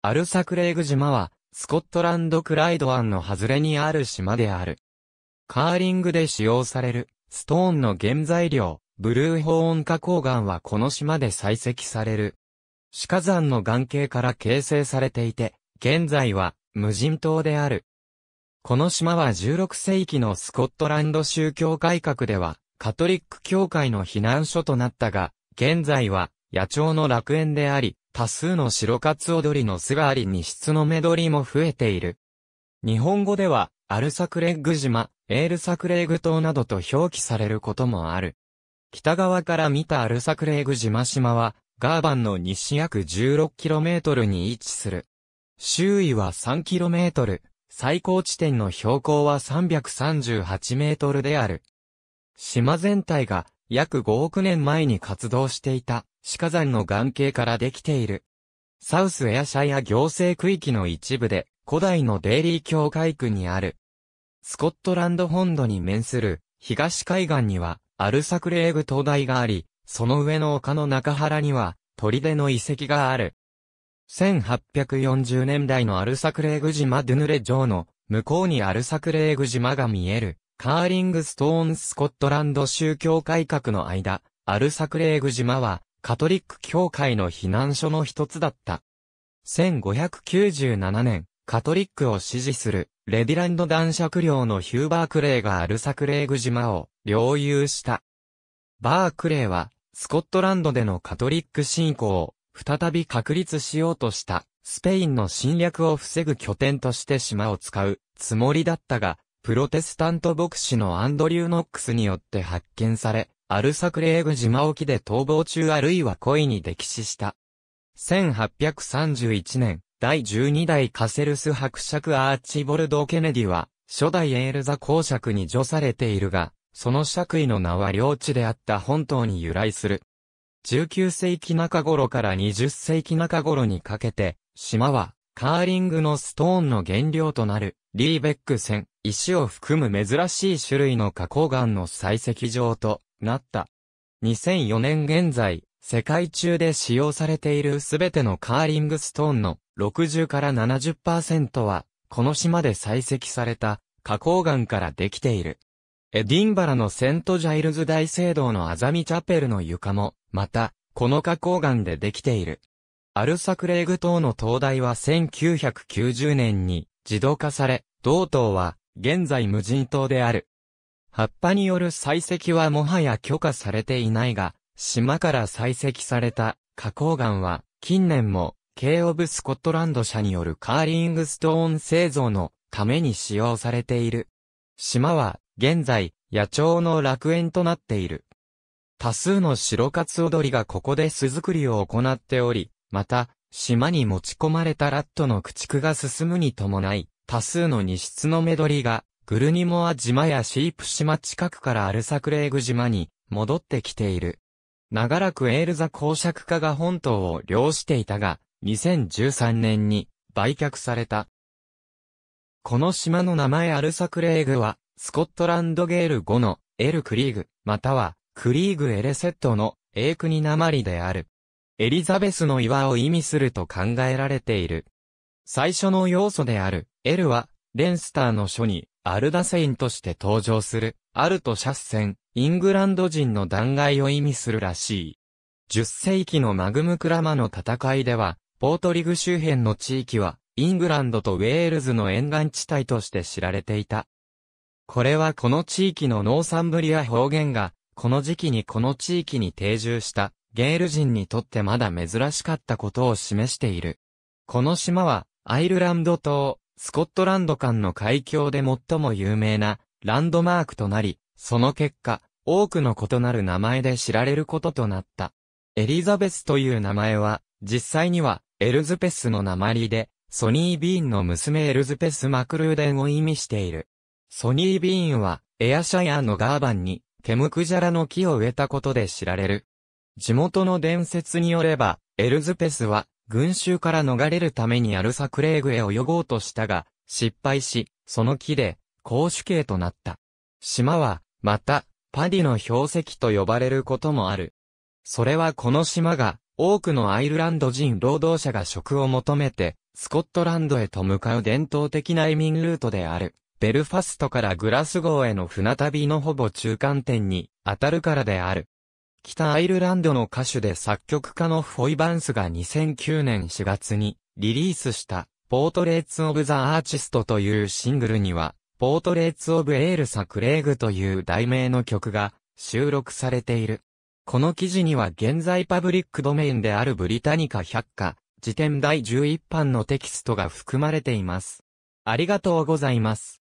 アルサクレーグ島は、スコットランドクライド湾の外れにある島である。カーリングで使用される、ストーンの原材料、ブルーホーン加工岩はこの島で採石される。死火山の岩系から形成されていて、現在は無人島である。この島は16世紀のスコットランド宗教改革では、カトリック教会の避難所となったが、現在は野鳥の楽園であり、多数の白カツオドリの巣があり荷室の目りも増えている。日本語では、アルサクレッグ島、エールサクレーグ島などと表記されることもある。北側から見たアルサクレーグ島島は、ガーバンの西約 16km に位置する。周囲は 3km、最高地点の標高は338メートルである。島全体が約5億年前に活動していた死火山の岩系からできている。サウスエアシャイア行政区域の一部で、古代のデイリー教会区にある。スコットランド本土に面する東海岸にはアルサクレーグ灯台があり、その上の丘の中原には砦の遺跡がある。1840年代のアルサクレーグ島ドゥヌレ城の向こうにアルサクレーグ島が見えるカーリングストーンスコットランド宗教改革の間、アルサクレーグ島はカトリック教会の避難所の一つだった。1597年、カトリックを支持する、レディランド男爵領のヒューバークレーがアルサクレーグ島を領有した。バークレーは、スコットランドでのカトリック信仰を再び確立しようとした、スペインの侵略を防ぐ拠点として島を使うつもりだったが、プロテスタント牧師のアンドリュー・ノックスによって発見され、アルサクレーグ島沖で逃亡中あるいは故意に溺死した。1831年、第12代カセルス伯爵アーチボルド・ケネディは、初代エールザ公爵に除されているが、その爵位の名は領地であった本島に由来する。19世紀中頃から20世紀中頃にかけて、島は、カーリングのストーンの原料となる、リーベック線、石を含む珍しい種類の花崗岩の採石場と、なった。2004年現在、世界中で使用されているすべてのカーリングストーンの60から70%は、この島で採石された花崗岩からできている。エディンバラのセントジャイルズ大聖堂のアザミチャペルの床も、また、この花崗岩でできている。アルサクレーグ島の灯台は1990年に自動化され、同島は現在無人島である。葉っぱによる採石はもはや許可されていないが、島から採石された花崗岩は、近年も、K オブスコットランド社によるカーリングストーン製造のために使用されている。島は、現在、野鳥の楽園となっている。多数の白カツオドリがここで巣作りを行っており、また、島に持ち込まれたラットの駆逐が進むに伴い、多数の二室の目取りがグルニモア島やシープ島近くからアルサクレーグ島に戻ってきている。長らくエールザ公爵家が本島を領していたが、2013年に売却された。この島の名前アルサクレーグは、スコットランドゲール語のエルクリーグ、またはクリーグエレセットの英国鉛である。エリザベスの岩を意味すると考えられている。最初の要素である、エルは、レンスターの書に、アルダセインとして登場する、アルトシャッセン、イングランド人の弾劾を意味するらしい。10世紀のマグムクラマの戦いでは、ポートリグ周辺の地域は、イングランドとウェールズの沿岸地帯として知られていた。これはこの地域のノーサンブリア方言が、この時期にこの地域に定住した、ゲール人にとってまだ珍しかったことを示している。この島は、アイルランド島、スコットランド間の海峡で最も有名なランドマークとなり、その結果、多くの異なる名前で知られることとなった。エリザベスという名前は、実際にはエルズペスの名前で、ソニー・ビーンの娘エルズペス・マクルーデンを意味している。ソニー・ビーンは、エアシャアンのガーバンに、ケムクジャラの木を植えたことで知られる。地元の伝説によれば、エルズペスは、群衆から逃れるためにアルサクレーグへ泳ごうとしたが、失敗し、その木で、公主刑となった。島は、また、パディの標石と呼ばれることもある。それはこの島が、多くのアイルランド人労働者が職を求めて、スコットランドへと向かう伝統的な移民ルートである。ベルファストからグラスゴーへの船旅のほぼ中間点に当たるからである。北アイルランドの歌手で作曲家のフォイバンスが2009年4月にリリースしたポートレーツ・オブ・ザ・アーチストというシングルには、ポートレーツ・オブ・エール・サ・クレーグという題名の曲が収録されている。この記事には現在パブリックドメインであるブリタニカ百科、辞典第11版のテキストが含まれています。ありがとうございます。